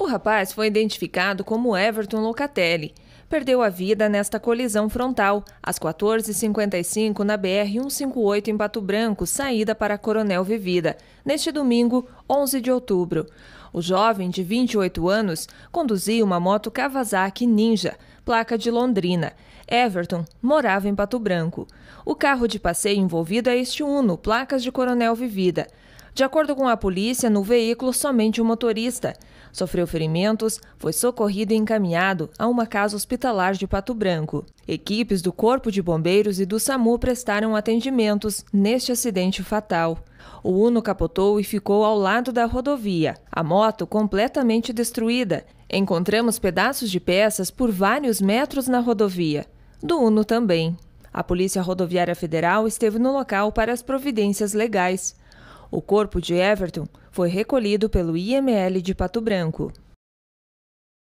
O rapaz foi identificado como Everton Locatelli. Perdeu a vida nesta colisão frontal, às 14h55 na BR-158 em Pato Branco, saída para Coronel Vivida, neste domingo, 11 de outubro. O jovem, de 28 anos, conduzia uma moto Kawasaki Ninja, placa de Londrina. Everton morava em Pato Branco. O carro de passeio envolvido é este Uno, placas de Coronel Vivida. De acordo com a polícia, no veículo somente o motorista. Sofreu ferimentos, foi socorrido e encaminhado a uma casa hospitalar de Pato Branco. Equipes do Corpo de Bombeiros e do SAMU prestaram atendimentos neste acidente fatal. O Uno capotou e ficou ao lado da rodovia, a moto completamente destruída. Encontramos pedaços de peças por vários metros na rodovia. Do Uno também. A Polícia Rodoviária Federal esteve no local para as providências legais. O corpo de Everton foi recolhido pelo IML de Pato Branco.